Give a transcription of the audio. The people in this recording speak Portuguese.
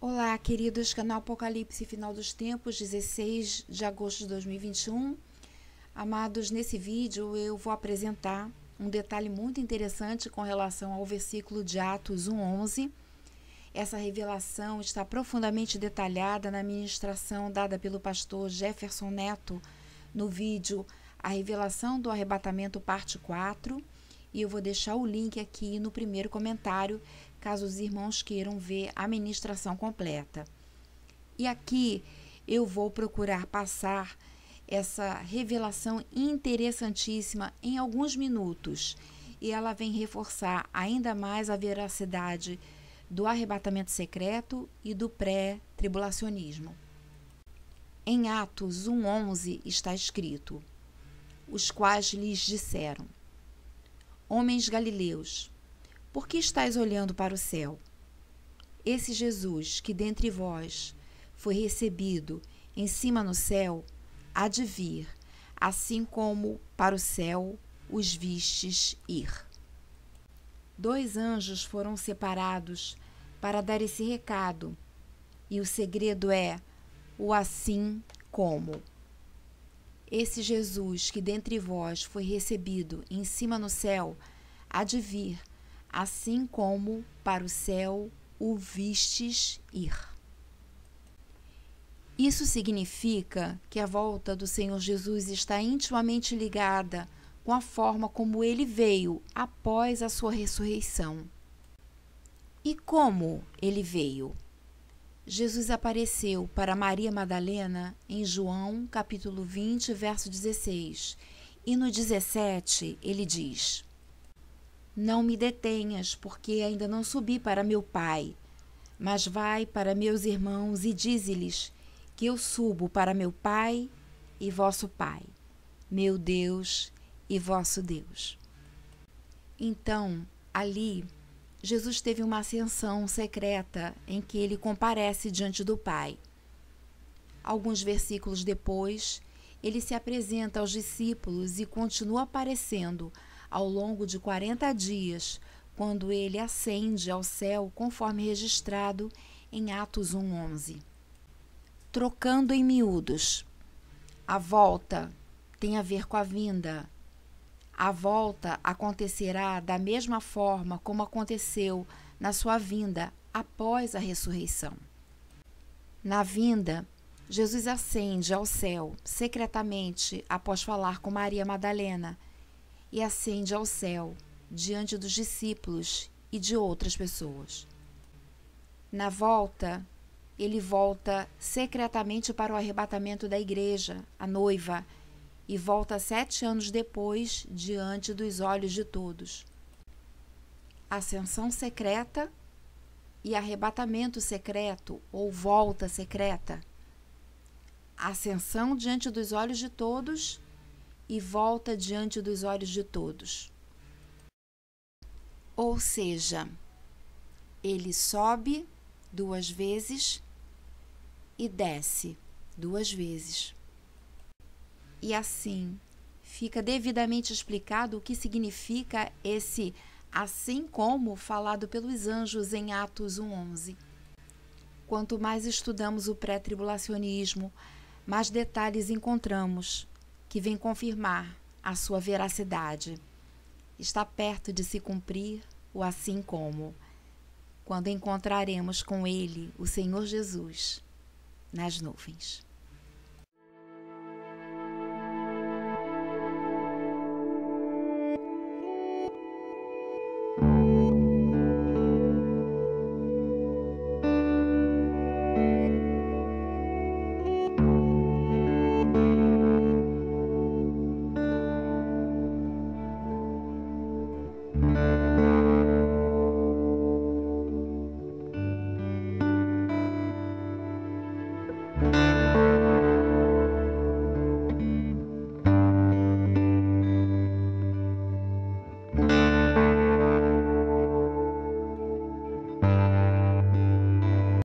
Olá, queridos, canal Apocalipse Final dos Tempos, 16 de agosto de 2021. Amados, nesse vídeo eu vou apresentar um detalhe muito interessante com relação ao versículo de Atos 1:11. Essa revelação está profundamente detalhada na ministração dada pelo pastor Jefferson Neto no vídeo A Revelação do Arrebatamento, parte 4 e eu vou deixar o link aqui no primeiro comentário, caso os irmãos queiram ver a ministração completa. E aqui eu vou procurar passar essa revelação interessantíssima em alguns minutos. E ela vem reforçar ainda mais a veracidade do arrebatamento secreto e do pré-tribulacionismo. Em Atos 1:11 está escrito: Os quais lhes disseram: Homens galileus, por que estáis olhando para o céu? Esse Jesus que dentre vós foi recebido em cima no céu, há de vir, assim como para o céu os vistes ir. Dois anjos foram separados para dar esse recado, e o segredo é o assim como. Esse Jesus que dentre vós foi recebido em cima no céu, há de vir, assim como para o céu o vistes ir. Isso significa que a volta do Senhor Jesus está intimamente ligada com a forma como ele veio após a sua ressurreição. E como ele veio? Jesus apareceu para Maria Madalena em João capítulo 20, verso 16. E no 17 ele diz: Não me detenhas, porque ainda não subi para meu Pai, mas vai para meus irmãos e dize-lhes que eu subo para meu Pai e vosso Pai, meu Deus e vosso Deus. Então, ali Jesus teve uma ascensão secreta em que ele comparece diante do Pai. Alguns versículos depois, ele se apresenta aos discípulos e continua aparecendo ao longo de 40 dias, quando ele ascende ao céu, conforme registrado em Atos 1:11. Trocando em miúdos. A volta tem a ver com a vinda, a volta acontecerá da mesma forma como aconteceu na sua vinda após a ressurreição. Na vinda, Jesus ascende ao céu secretamente após falar com Maria Madalena e ascende ao céu diante dos discípulos e de outras pessoas. Na volta, ele volta secretamente para o arrebatamento da igreja, a noiva, e volta sete anos depois diante dos olhos de todos. Ascensão secreta e arrebatamento secreto ou volta secreta. Ascensão diante dos olhos de todos e volta diante dos olhos de todos. Ou seja, ele sobe duas vezes e desce duas vezes. E assim fica devidamente explicado o que significa esse assim como falado pelos anjos em Atos 1:11. Quanto mais estudamos o pré-tribulacionismo, mais detalhes encontramos que vêm confirmar a sua veracidade. Está perto de se cumprir o assim como, quando encontraremos com ele, o Senhor Jesus, nas nuvens.